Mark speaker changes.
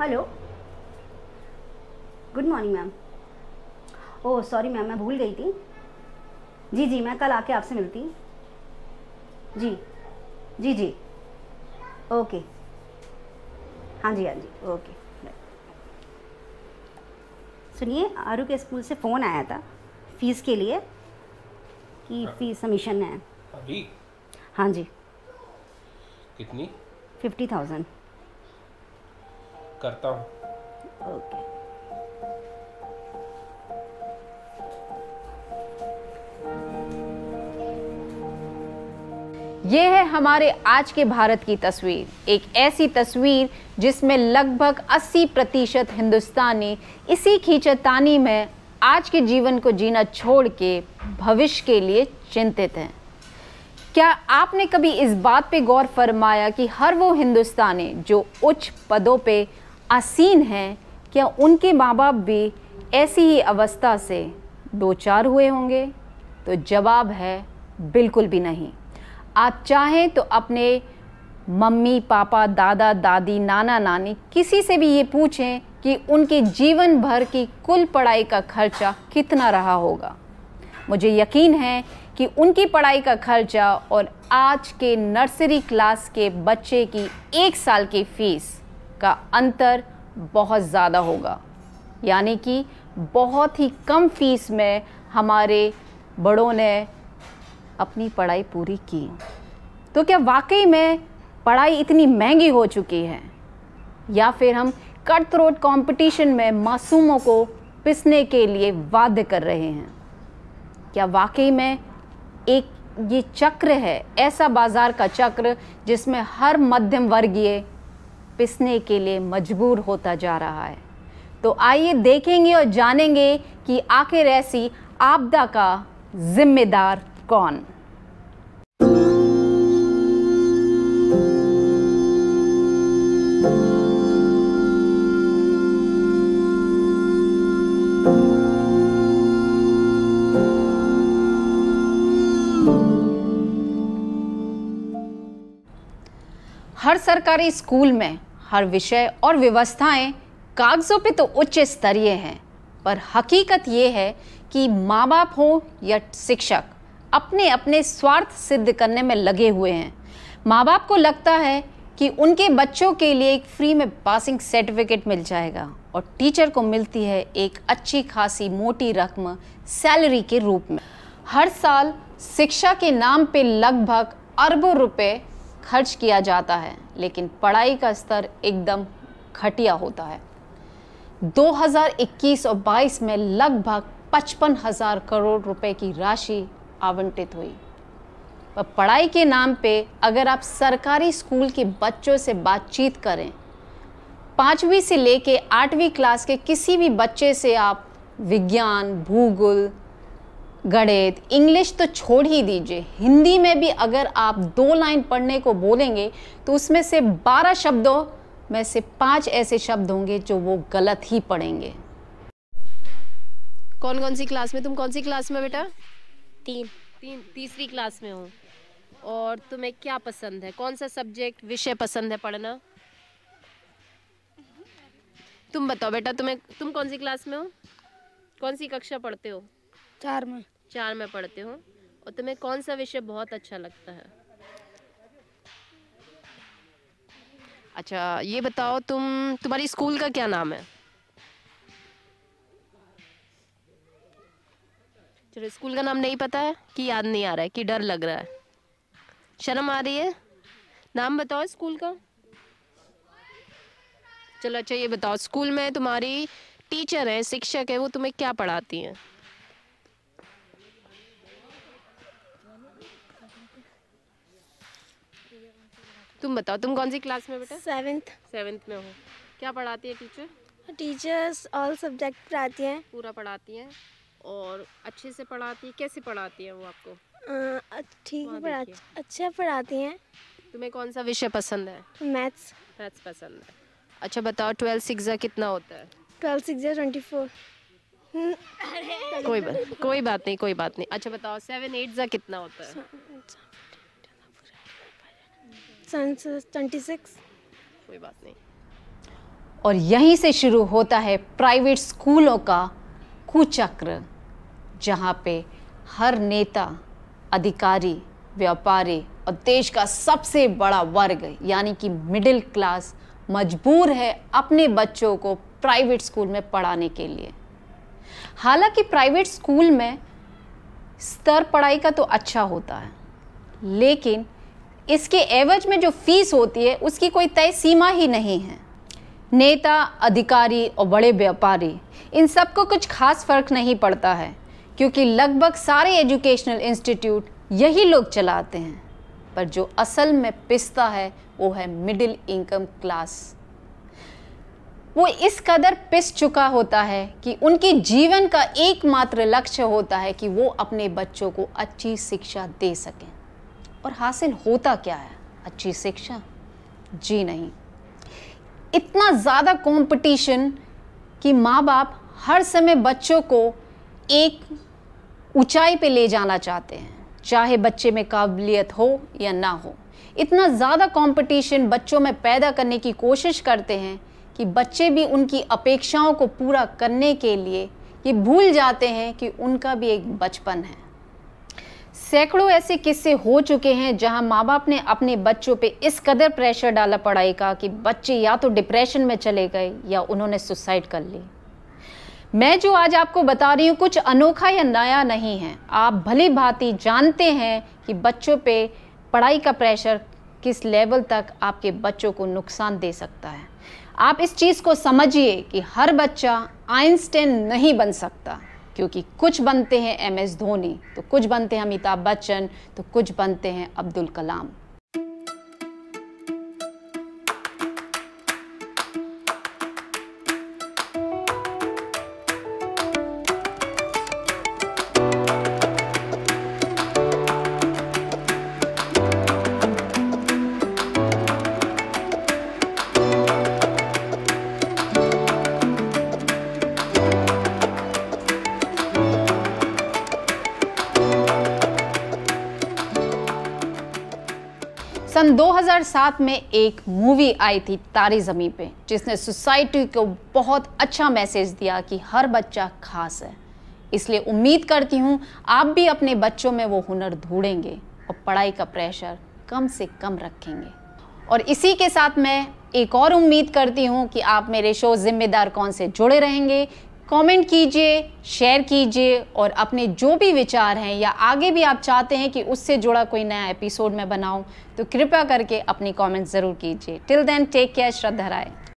Speaker 1: Hello good morning ma'am oh sorry ma'am मैं भूल गई थी जी जी मैं कल आके आपसे मिलती जी जी जी ओके हाँ जी हाँ जी ओके सुनिए आरू के स्कूल से फ़ोन आया था फीस के लिए कि हाँ। फीस सबमिशन है अभी हाँ जी कितनी फिफ्टी थाउजेंड करता हूँ okay. ये है हमारे आज के भारत की तस्वीर एक ऐसी तस्वीर जिसमें लगभग 80 प्रतिशत हिंदुस्तानी इसी खींचतानी में आज के जीवन को जीना छोड़ के भविष्य के लिए चिंतित हैं क्या आपने कभी इस बात पे गौर फरमाया कि हर वो हिंदुस्तानी जो उच्च पदों पे आसीन हैं क्या उनके माँ बाप भी ऐसी ही अवस्था से दो चार हुए होंगे तो जवाब है बिल्कुल भी नहीं आप चाहें तो अपने मम्मी पापा दादा दादी नाना नानी किसी से भी ये पूछें कि उनके जीवन भर की कुल पढ़ाई का खर्चा कितना रहा होगा मुझे यकीन है कि उनकी पढ़ाई का खर्चा और आज के नर्सरी क्लास के बच्चे की एक साल की फ़ीस का अंतर बहुत ज़्यादा होगा यानी कि बहुत ही कम फीस में हमारे बड़ों ने अपनी पढ़ाई पूरी की तो क्या वाकई में पढ़ाई इतनी महंगी हो चुकी है या फिर हम कट थ्रोट कॉम्पिटिशन में मासूमों को पिसने के लिए वाद्य कर रहे हैं क्या वाकई में एक ये चक्र है ऐसा बाज़ार का चक्र जिसमें हर मध्यम वर्गीय पिसने के लिए मजबूर होता जा रहा है तो आइए देखेंगे और जानेंगे कि आखिर ऐसी आपदा का जिम्मेदार कौन हर सरकारी स्कूल में हर विषय और व्यवस्थाएं कागज़ों पे तो उच्च स्तरीय हैं पर हकीकत ये है कि माँ बाप हों या शिक्षक अपने अपने स्वार्थ सिद्ध करने में लगे हुए हैं माँ बाप को लगता है कि उनके बच्चों के लिए एक फ्री में पासिंग सर्टिफिकेट मिल जाएगा और टीचर को मिलती है एक अच्छी खासी मोटी रकम सैलरी के रूप में हर साल शिक्षा के नाम पे लगभग अरबों रुपए खर्च किया जाता है लेकिन पढ़ाई का स्तर एकदम घटिया होता है 2021 और 22 में लगभग पचपन हजार करोड़ रुपए की राशि आवंटित हुई पर पढ़ाई के नाम पे अगर आप सरकारी स्कूल के बच्चों से बातचीत करें पाँचवीं से लेके आठवीं क्लास के किसी भी बच्चे से आप विज्ञान भूगोल गणित इंग्लिश तो छोड़ ही दीजिए हिंदी में भी अगर आप दो लाइन पढ़ने को बोलेंगे तो उसमें से बारह शब्दों में से पांच ऐसे शब्द होंगे जो वो गलत ही पढ़ेंगे कौन कौन सी क्लास में तुम कौन सी क्लास में बेटा तीन तीन तीसरी क्लास में हो और तुम्हें क्या पसंद है कौन सा सब्जेक्ट विषय पसंद है पढ़ना तुम बताओ बेटा तुम्हें तुम कौन सी क्लास में हो कौन सी कक्षा पढ़ते हो चार में चार में पढ़ते हो और तुम्हें कौन सा विषय बहुत अच्छा लगता है अच्छा ये बताओ तुम तुम्हारी स्कूल का क्या नाम है चलो स्कूल का नाम नहीं पता है कि याद नहीं आ रहा है कि डर लग रहा है शर्म आ रही है नाम बताओ स्कूल का चलो अच्छा ये बताओ स्कूल में तुम्हारी टीचर है शिक्षक है वो तुम्हें क्या पढ़ाती हैं तुम बताओ तुम कौन सी क्लास में बेटा सेवेंथ सेवेंथ में हो क्या पढ़ाती है टीचर टीचर्स ऑल सब्जेक्ट पढ़ाती हैं पूरा पढ़ाती हैं और अच्छे से पढ़ाती है कैसे पढ़ाती है वो आपको ठीक पढ़ाती अच्छा पढ़ाती हैं तुम्हें कौन सा विषय पसंद है मैथ्स मैथ्स पसंद है अच्छा बताओ ट्वेल्थ सिक्सा कितना होता है ट्वेल्थ सिक्सा ट्वेंटी फोर कोई बात कोई बात नहीं कोई बात नहीं अच्छा बताओ सेवन एट कितना होता है अच्छा, अच्छा। ट्वेंटी सिक्स कोई बात नहीं और यहीं से शुरू होता है प्राइवेट स्कूलों का कुचक्र जहाँ पे हर नेता अधिकारी व्यापारी और देश का सबसे बड़ा वर्ग यानी कि मिडिल क्लास मजबूर है अपने बच्चों को प्राइवेट स्कूल में पढ़ाने के लिए हालांकि प्राइवेट स्कूल में स्तर पढ़ाई का तो अच्छा होता है लेकिन इसके एवज में जो फीस होती है उसकी कोई तय सीमा ही नहीं है नेता अधिकारी और बड़े व्यापारी इन सब को कुछ खास फर्क नहीं पड़ता है क्योंकि लगभग सारे एजुकेशनल इंस्टीट्यूट यही लोग चलाते हैं पर जो असल में पिसता है वो है मिडिल इनकम क्लास वो इस कदर पिस चुका होता है कि उनकी जीवन का एकमात्र लक्ष्य होता है कि वो अपने बच्चों को अच्छी शिक्षा दे सकें और हासिल होता क्या है अच्छी शिक्षा जी नहीं इतना ज़्यादा कंपटीशन कि माँ बाप हर समय बच्चों को एक ऊंचाई पे ले जाना चाहते हैं चाहे बच्चे में काबिलियत हो या ना हो इतना ज़्यादा कंपटीशन बच्चों में पैदा करने की कोशिश करते हैं कि बच्चे भी उनकी अपेक्षाओं को पूरा करने के लिए ये भूल जाते हैं कि उनका भी एक बचपन है सैकड़ों ऐसे किस्से हो चुके हैं जहां माँ बाप ने अपने बच्चों पे इस कदर प्रेशर डाला पढ़ाई का कि बच्चे या तो डिप्रेशन में चले गए या उन्होंने सुसाइड कर ली मैं जो आज आपको बता रही हूँ कुछ अनोखा या नया नहीं है आप भली भांति जानते हैं कि बच्चों पे पढ़ाई का प्रेशर किस लेवल तक आपके बच्चों को नुकसान दे सकता है आप इस चीज़ को समझिए कि हर बच्चा आइंस्टीन नहीं बन सकता क्योंकि कुछ बनते हैं एम एस धोनी तो कुछ बनते हैं अमिताभ बच्चन तो कुछ बनते हैं अब्दुल कलाम सन 2007 में एक मूवी आई थी तारी ज़मी पे जिसने सोसाइटी को बहुत अच्छा मैसेज दिया कि हर बच्चा खास है इसलिए उम्मीद करती हूँ आप भी अपने बच्चों में वो हुनर ढूंढेंगे और पढ़ाई का प्रेशर कम से कम रखेंगे और इसी के साथ मैं एक और उम्मीद करती हूँ कि आप मेरे शो जिम्मेदार कौन से जुड़े रहेंगे कमेंट कीजिए शेयर कीजिए और अपने जो भी विचार हैं या आगे भी आप चाहते हैं कि उससे जुड़ा कोई नया एपिसोड मैं बनाऊं तो कृपया करके अपनी कमेंट ज़रूर कीजिए till then take care Shraddha राय